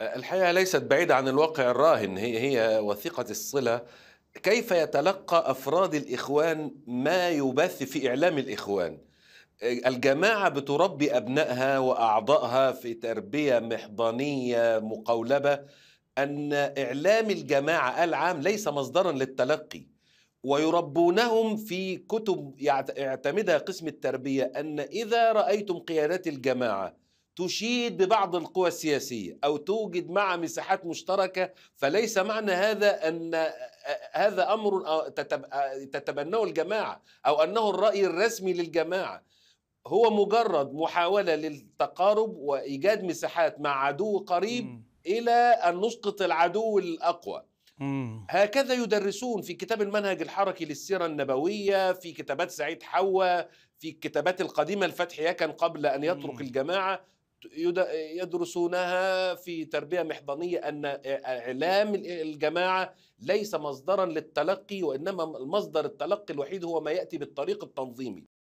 آه، الحقيقه ليست بعيده عن الواقع الراهن هي هي وثيقه الصله كيف يتلقى افراد الاخوان ما يبث في اعلام الاخوان آه، الجماعة بتربي أبنائها وأعضائها في تربية محضانية مقولبة أن إعلام الجماعة العام ليس مصدرا للتلقي ويربونهم في كتب يعتمدها قسم التربية أن إذا رأيتم قيادات الجماعة تشيد ببعض القوى السياسية أو توجد مع مساحات مشتركة فليس معنى هذا أن هذا أمر آه، آه، تتبناه الجماعة أو أنه الرأي الرسمي للجماعة هو مجرد محاولة للتقارب وإيجاد مساحات مع عدو قريب م. إلى أن نسقط العدو الأقوى هكذا يدرسون في كتاب المنهج الحركي للسيرة النبوية في كتابات سعيد حوا في الكتابات القديمة الفتح يكن قبل أن يترك الجماعة يدرسونها في تربيه محضنيه ان اعلام الجماعه ليس مصدرا للتلقي وانما مصدر التلقي الوحيد هو ما ياتي بالطريق التنظيمي